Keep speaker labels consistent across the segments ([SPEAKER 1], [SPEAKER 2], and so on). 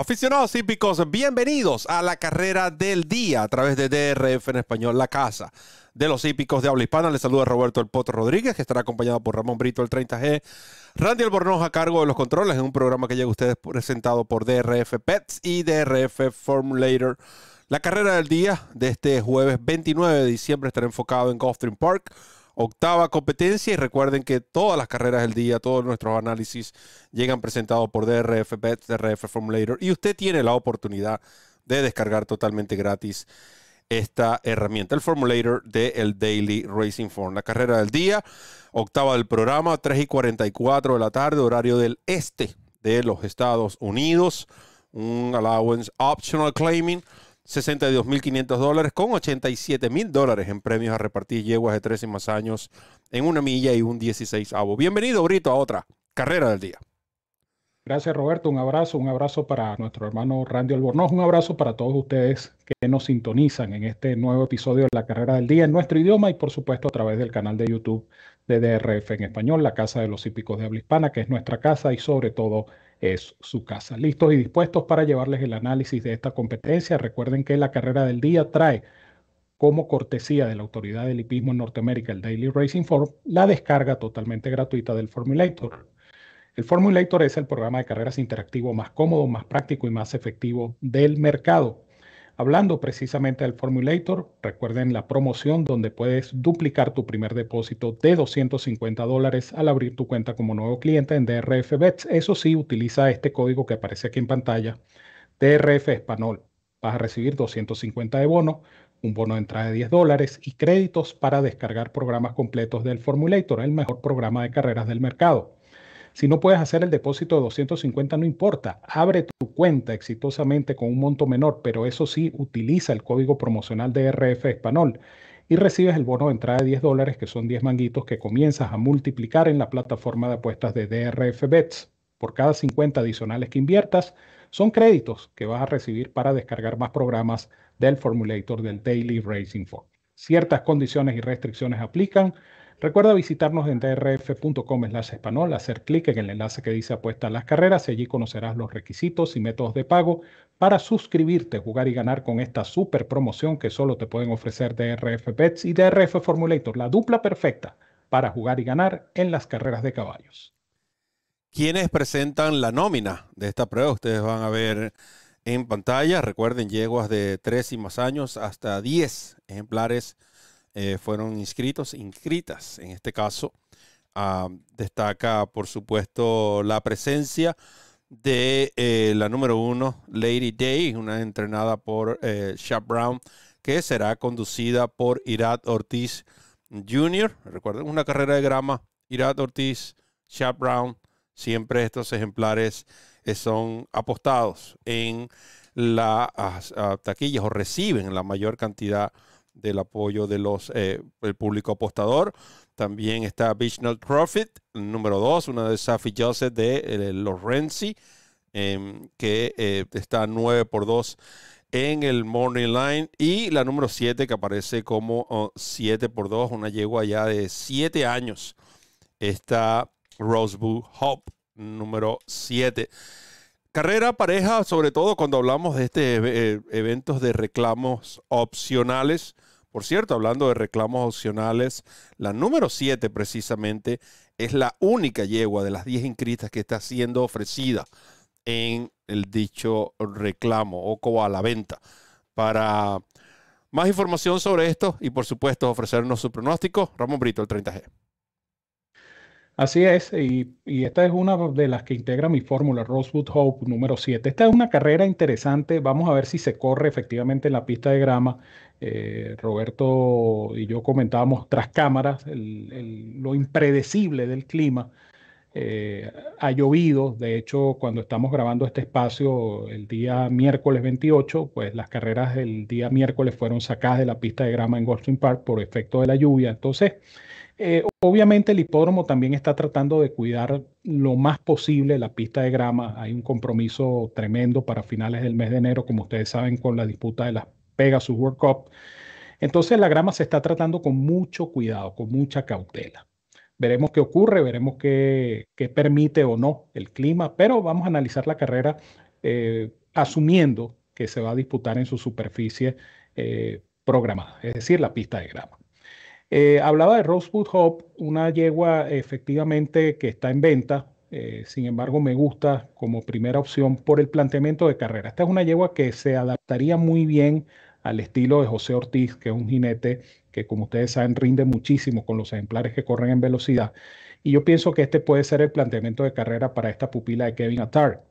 [SPEAKER 1] Aficionados hípicos, bienvenidos a la carrera del día a través de DRF en español, la casa de los hípicos de habla hispana. Les saluda Roberto El Potro Rodríguez, que estará acompañado por Ramón Brito, el 30G, Randy Albornoz a cargo de los controles, en un programa que llega a ustedes presentado por DRF Pets y DRF Formulator. La carrera del día de este jueves 29 de diciembre estará enfocado en Gulfstream Park octava competencia. Y recuerden que todas las carreras del día, todos nuestros análisis llegan presentados por DRF Bet, DRF Formulator. Y usted tiene la oportunidad de descargar totalmente gratis esta herramienta, el Formulator de el Daily Racing Form. La carrera del día, octava del programa, 3 y 44 de la tarde, horario del este de los Estados Unidos. Un allowance optional claiming 62.500 dólares con 87.000 dólares en premios a repartir yeguas de 13 y más años en una milla y un 16 avo. Bienvenido, Brito, a otra carrera del
[SPEAKER 2] día. Gracias, Roberto. Un abrazo, un abrazo para nuestro hermano Randy Albornoz, un abrazo para todos ustedes que nos sintonizan en este nuevo episodio de la carrera del día en nuestro idioma y, por supuesto, a través del canal de YouTube de DRF en español, la Casa de los Hípicos de Habla Hispana, que es nuestra casa y, sobre todo, es su casa. Listos y dispuestos para llevarles el análisis de esta competencia. Recuerden que la carrera del día trae como cortesía de la autoridad del hipismo en Norteamérica, el Daily Racing Form, la descarga totalmente gratuita del Formulator. El Formulator es el programa de carreras interactivo más cómodo, más práctico y más efectivo del mercado. Hablando precisamente del Formulator, recuerden la promoción donde puedes duplicar tu primer depósito de 250 dólares al abrir tu cuenta como nuevo cliente en DRF Bets. Eso sí, utiliza este código que aparece aquí en pantalla, DRF Espanol. Vas a recibir 250 de bono, un bono de entrada de 10 dólares y créditos para descargar programas completos del Formulator, el mejor programa de carreras del mercado. Si no puedes hacer el depósito de 250, no importa. Abre tu cuenta exitosamente con un monto menor, pero eso sí, utiliza el código promocional de RF y recibes el bono de entrada de 10 dólares, que son 10 manguitos que comienzas a multiplicar en la plataforma de apuestas de DRF Bets. Por cada 50 adicionales que inviertas, son créditos que vas a recibir para descargar más programas del formulator del Daily Racing Form. Ciertas condiciones y restricciones aplican. Recuerda visitarnos en drf.com español, hacer clic en el enlace que dice apuesta a las carreras y allí conocerás los requisitos y métodos de pago para suscribirte, jugar y ganar con esta super promoción que solo te pueden ofrecer DRF Bets y DRF Formulator, la dupla perfecta para jugar y ganar en las carreras de caballos.
[SPEAKER 1] Quienes presentan la nómina de esta prueba, ustedes van a ver en pantalla, recuerden, yeguas de tres y más años hasta 10 ejemplares eh, fueron inscritos, inscritas en este caso. Ah, destaca, por supuesto, la presencia de eh, la número uno, Lady Day, una entrenada por eh, Brown, que será conducida por Irat Ortiz Jr. Recuerden, una carrera de grama, Irat Ortiz, Sha Brown, siempre estos ejemplares eh, son apostados en las taquillas o reciben la mayor cantidad de del apoyo de los eh, el público apostador. También está Bishnot Profit, número 2, una de Safi Joseph de eh, Lorenzi, em, eh, que está 9 por 2 en el Morning Line. Y la número 7, que aparece como 7 por 2, una yegua ya de 7 años, está Rosebud Hope, número 7. Carrera pareja, sobre todo cuando hablamos de este eh, eventos de reclamos opcionales. Por cierto, hablando de reclamos opcionales, la número 7 precisamente es la única yegua de las 10 inscritas que está siendo ofrecida en el dicho reclamo o a la venta. Para más información sobre esto y por supuesto ofrecernos su pronóstico, Ramón Brito, el 30G.
[SPEAKER 2] Así es, y, esta es una de las que integra mi fórmula, Rosewood Hope número 7. Esta es una carrera interesante, vamos a ver si se corre efectivamente en la pista de grama. Eh, Roberto y yo comentábamos tras cámaras lo impredecible del clima. Eh, ha llovido, de hecho, cuando estamos grabando este espacio el día miércoles 28, pues las carreras del día miércoles fueron sacadas de la pista de grama en Goldstein Park por efecto de la lluvia. Entonces, eh, obviamente el hipódromo también está tratando de cuidar lo más posible la pista de grama. Hay un compromiso tremendo para finales del mes de enero, como ustedes saben, con la disputa de las Pegasus World Cup. Entonces la grama se está tratando con mucho cuidado, con mucha cautela. Veremos qué ocurre, veremos qué, permite o no el clima, pero vamos a analizar la carrera eh, asumiendo que se va a disputar en su superficie eh, programada, es decir, la pista de grama. Eh, hablaba de Rosewood Hope, una yegua efectivamente que está en venta, eh, sin embargo me gusta como primera opción por el planteamiento de carrera. Esta es una yegua que se adaptaría muy bien al estilo de José Ortiz, que es un jinete que como ustedes saben rinde muchísimo con los ejemplares que corren en velocidad. Y yo pienso que este puede ser el planteamiento de carrera para esta pupila de Kevin Atar.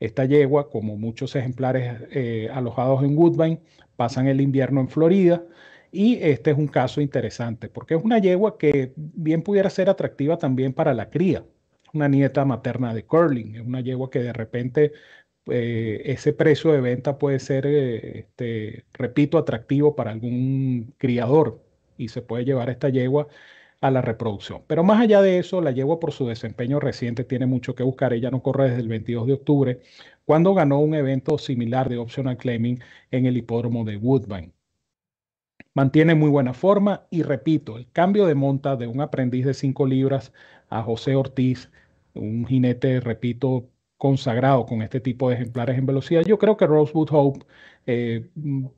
[SPEAKER 2] Esta yegua, como muchos ejemplares eh, alojados en Woodbine, pasan el invierno en Florida. Y este es un caso interesante porque es una yegua que bien pudiera ser atractiva también para la cría. Una nieta materna de Curling, es una yegua que de repente eh, ese precio de venta puede ser, eh, este, repito, atractivo para algún criador y se puede llevar esta yegua a la reproducción. Pero más allá de eso, la yegua por su desempeño reciente tiene mucho que buscar. Ella no corre desde el 22 de octubre, cuando ganó un evento similar de optional claiming en el hipódromo de Woodbine. Mantiene muy buena forma y repito, el cambio de monta de un aprendiz de 5 libras a José Ortiz, un jinete, repito, consagrado con este tipo de ejemplares en velocidad, yo creo que Rosewood Hope eh,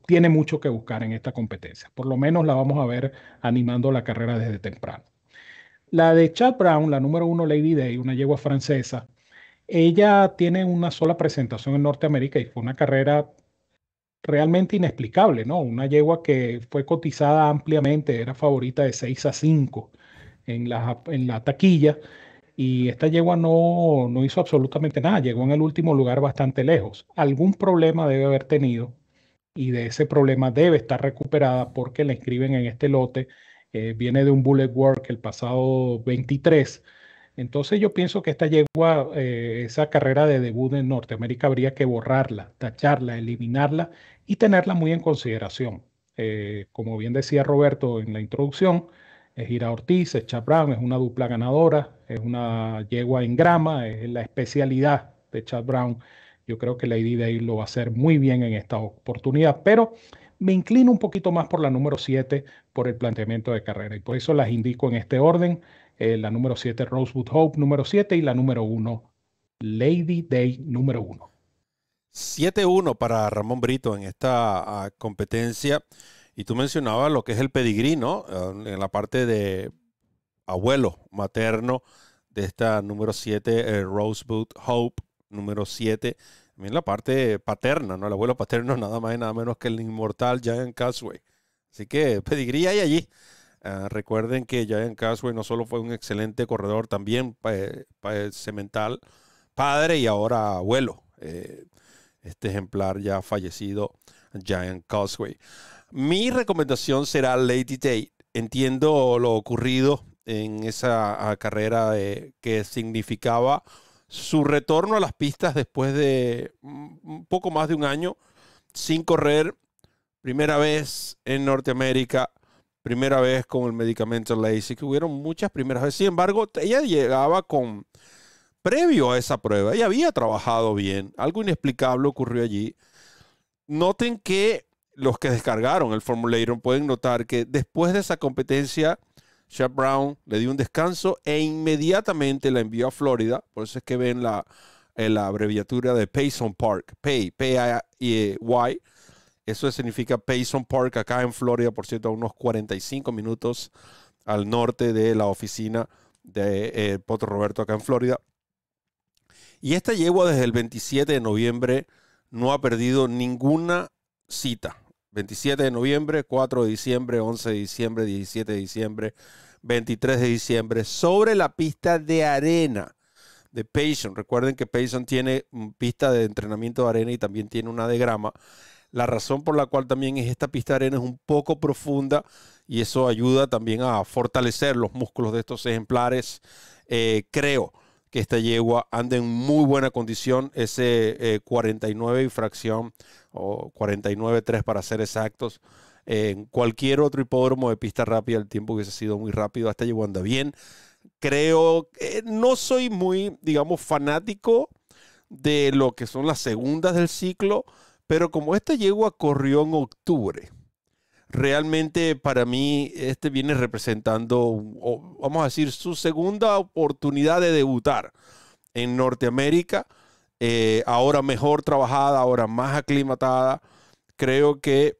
[SPEAKER 2] tiene mucho que buscar en esta competencia. Por lo menos la vamos a ver animando la carrera desde temprano. La de Chad Brown, la número uno Lady Day, una yegua francesa, ella tiene una sola presentación en Norteamérica y fue una carrera realmente inexplicable, ¿no? Una yegua que fue cotizada ampliamente, era favorita de 6 a 5 en la, en la taquilla, y esta yegua no, no hizo absolutamente nada, llegó en el último lugar bastante lejos. Algún problema debe haber tenido y de ese problema debe estar recuperada porque la escriben en este lote, eh, viene de un bullet work el pasado 23 entonces yo pienso que esta yegua, eh, esa carrera de debut en Norteamérica habría que borrarla, tacharla, eliminarla y tenerla muy en consideración. Eh, como bien decía Roberto en la introducción, es Ira Ortiz, es Chad Brown, es una dupla ganadora, es una yegua en grama, es la especialidad de Chad Brown. Yo creo que Lady Day lo va a hacer muy bien en esta oportunidad, pero me inclino un poquito más por la número 7 por el planteamiento de carrera y por eso las indico en este orden. Eh, la número 7 Rosewood Hope número 7 y la número 1 Lady Day número 1.
[SPEAKER 1] 7-1 para Ramón Brito en esta ah, competencia. Y tú mencionabas lo que es el pedigrí, ¿no? Ah, en la parte de abuelo materno de esta número 7, eh, Rosewood Hope, número 7. También la parte paterna, ¿no? El abuelo paterno nada más y nada menos que el inmortal Giant Casway. Así que pedigrí hay allí. Ah, recuerden que Giant Caswell no solo fue un excelente corredor, también cemental, padre y ahora abuelo. Eh, este ejemplar ya fallecido, Giant Cosway. Mi recomendación será Lady Tate. Entiendo lo ocurrido en esa ah, carrera que significaba su retorno a las pistas después de mm, un poco más de un año sin correr, primera vez en Norteamérica primera vez con el medicamento que hubieron muchas primeras veces. Sin embargo, ella llegaba con, previo a esa prueba, ella había trabajado bien, algo inexplicable ocurrió allí. Noten que los que descargaron el Formulator pueden notar que después de esa competencia, Chef Brown le dio un descanso e inmediatamente la envió a Florida. Por eso es que ven la, eh, la abreviatura de Payson Park, Pay, P-A-Y, eso significa Payson Park, acá en Florida, por cierto, a unos 45 minutos al norte de la oficina de eh, Potro Roberto, acá en Florida. Y esta yegua desde el 27 de noviembre no ha perdido ninguna cita. 27 de noviembre, 4 de diciembre, 11 de diciembre, 17 de diciembre, 23 de diciembre, sobre la pista de arena de Payson. Recuerden que Payson tiene mm, pista de entrenamiento de arena y también tiene una de grama. La razón por la cual también es esta pista arena es un poco profunda y eso ayuda también a fortalecer los músculos de estos ejemplares. Eh, creo que esta yegua anda en muy buena condición, ese 49 eh, y fracción, o 49.3 para ser exactos. En cualquier otro hipódromo de pista rápida, el tiempo que se ha sido muy rápido. Esta yegua anda bien. Creo, que eh, no soy muy, digamos, fanático de lo que son las segundas del ciclo. Pero como esta yegua corrió en octubre, realmente para mí este viene representando, vamos a decir, su segunda oportunidad de debutar en Norteamérica, eh, ahora mejor trabajada, ahora más aclimatada. Creo que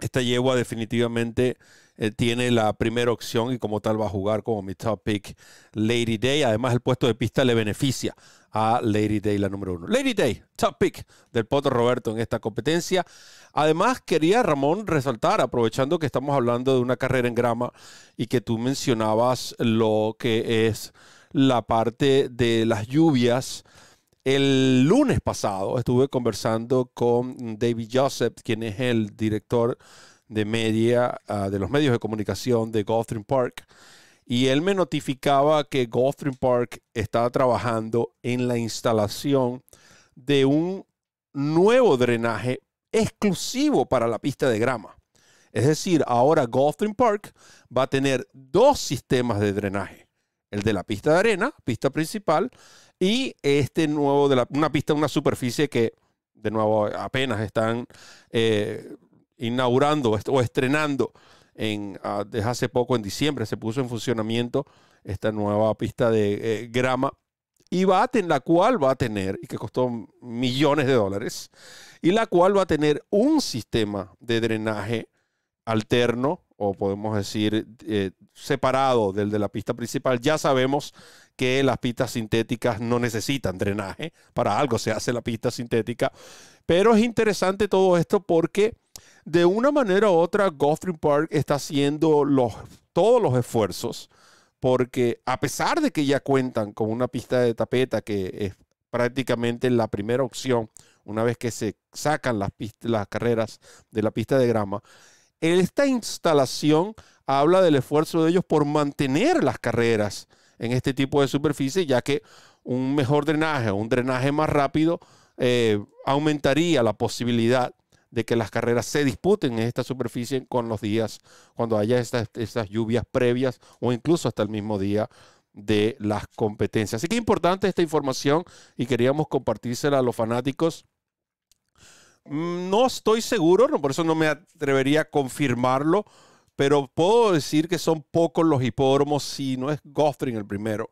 [SPEAKER 1] esta yegua definitivamente eh, tiene la primera opción y como tal va a jugar como mi top pick Lady Day. Además, el puesto de pista le beneficia a Lady Day, la número uno. Lady Day, top pick del Potro Roberto en esta competencia. Además, quería Ramón resaltar, aprovechando que estamos hablando de una carrera en grama y que tú mencionabas lo que es la parte de las lluvias. El lunes pasado estuve conversando con David Joseph, quien es el director de media, ah, de los medios de comunicación de Gotham Park. Y él me notificaba que Gotham Park estaba trabajando en la instalación de un nuevo drenaje exclusivo para la pista de grama. Es decir, ahora Gotham Park va a tener dos sistemas de drenaje. El de la pista de arena, pista principal, y este nuevo de la, una pista, una superficie que de nuevo apenas están eh, inaugurando o estrenando en, ah, desde hace poco, en diciembre, se puso en funcionamiento esta nueva pista de eh, grama y va la cual va a tener, y que costó millones de dólares, y la cual va a tener un sistema de drenaje alterno, o podemos decir eh, separado del de la pista principal. Ya sabemos que las pistas sintéticas no necesitan drenaje, para algo se hace la pista sintética, pero es interesante todo esto porque de una manera u otra, Gotham Park está haciendo todos los esfuerzos porque a pesar de que ya cuentan con una pista de tapeta que es prácticamente la primera opción una vez que se sacan las, carreras de la pista de grama, esta instalación habla del esfuerzo de ellos por mantener las carreras en este tipo de superficie, ya que un mejor drenaje, un drenaje más rápido, eh, aumentaría la posibilidad de que las carreras se disputen en esta superficie con los días, cuando haya estas, estas lluvias previas o incluso hasta el mismo día de las competencias. Así que importante esta información y queríamos compartírsela a los fanáticos. Mm, no estoy seguro, por eso no me atrevería a confirmarlo, pero puedo decir que son pocos los hipódromos, si no es Gothring el primero,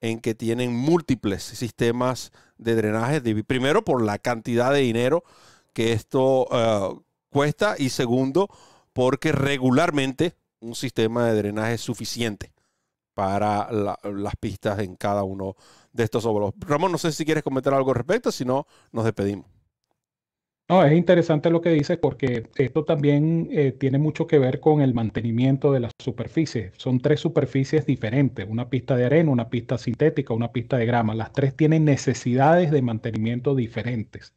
[SPEAKER 1] en que tienen múltiples sistemas de drenaje, primero por la cantidad de dinero que esto eh, cuesta y segundo, porque regularmente un sistema de drenaje es suficiente para las pistas en cada uno de estos óvalos. Ramón, no sé si quieres comentar algo al respecto, si no, nos despedimos.
[SPEAKER 2] No, es interesante lo que dices porque esto también eh, tiene mucho que ver con el mantenimiento de las superficies. Son tres superficies diferentes, una pista de arena, una pista sintética, una pista de grama. Las tres tienen necesidades de mantenimiento diferentes.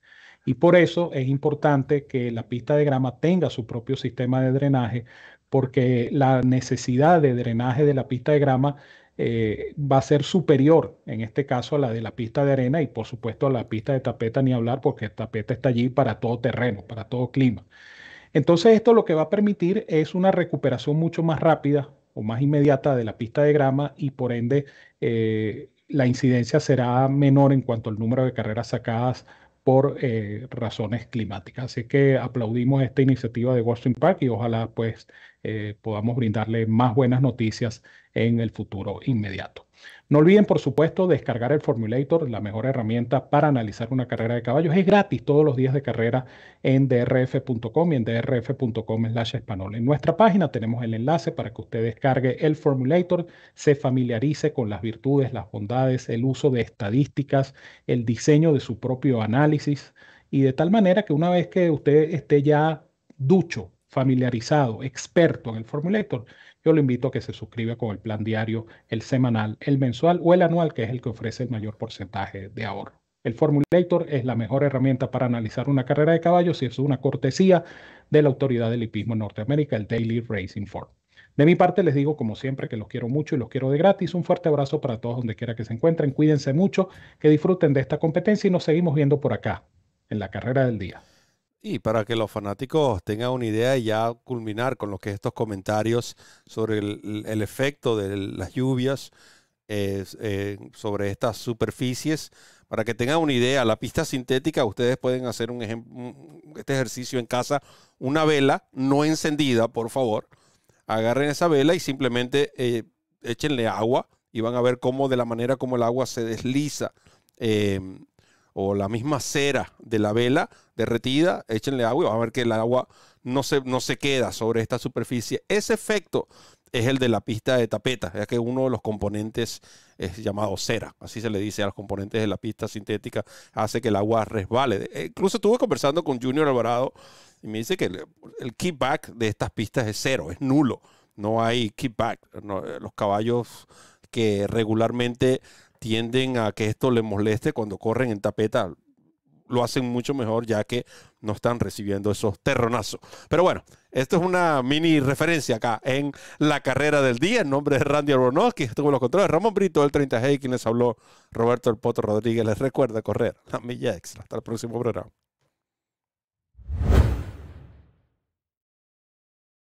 [SPEAKER 2] Y por eso es importante que la pista de grama tenga su propio sistema de drenaje, porque la necesidad de drenaje de la pista de grama eh, va a ser superior, en este caso, a la de la pista de arena y por supuesto a la pista de tapeta, ni hablar, porque tapeta está allí para todo terreno, para todo clima. Entonces esto lo que va a permitir es una recuperación mucho más rápida o más inmediata de la pista de grama y por ende eh, la incidencia será menor en cuanto al número de carreras sacadas por eh, razones climáticas. Así que aplaudimos esta iniciativa de Washington Park y ojalá pues eh, podamos brindarle más buenas noticias en el futuro inmediato. No olviden, por supuesto, descargar el Formulator, la mejor herramienta para analizar una carrera de caballos. Es gratis todos los días de carrera en drf.com y en drf.com slash En nuestra página tenemos el enlace para que usted descargue el Formulator, se familiarice con las virtudes, las bondades, el uso de estadísticas, el diseño de su propio análisis y de tal manera que una vez que usted esté ya ducho, familiarizado, experto en el Formulator, yo lo invito a que se suscriba con el plan diario, el semanal, el mensual o el anual, que es el que ofrece el mayor porcentaje de ahorro. El Formulator es la mejor herramienta para analizar una carrera de caballos y es una cortesía de la autoridad del hipismo en Norteamérica, el Daily Racing Form. De mi parte les digo como siempre que los quiero mucho y los quiero de gratis. Un fuerte abrazo para todos donde quiera que se encuentren. Cuídense mucho, que disfruten de esta competencia y nos seguimos viendo por acá en la carrera del día.
[SPEAKER 1] Y para que los fanáticos tengan una idea y ya culminar con lo que estos comentarios sobre el, efecto de las lluvias eh, sobre estas superficies, para que tengan una idea, la pista sintética, ustedes pueden hacer un este ejercicio en casa, una vela no encendida, por favor, agarren esa vela y simplemente eh, échenle agua y van a ver cómo de la manera como el agua se desliza. Em, o la misma cera de la vela derretida, échenle agua y van a ver que el agua no se, no se queda sobre esta superficie. Ese efecto es el de la pista de tapeta, ya que uno de los componentes es llamado cera, así se le dice a los componentes de la pista sintética, hace que el agua resbale. Eh, incluso estuve conversando con Junior Alvarado y me dice que el, kickback de estas pistas es cero, es nulo, no hay kickback, eh, los caballos que regularmente tienden a que esto les moleste cuando corren en tapeta. Lo hacen mucho mejor ya que no están recibiendo esos terronazos. Pero bueno, esto es una mini referencia acá en la carrera del día. En nombre de Randy Arbonowski estuvo en los controles. Ramón Brito, el 30G, quien les habló. Roberto El Poto Rodríguez les recuerda correr la milla extra. Hasta el próximo programa.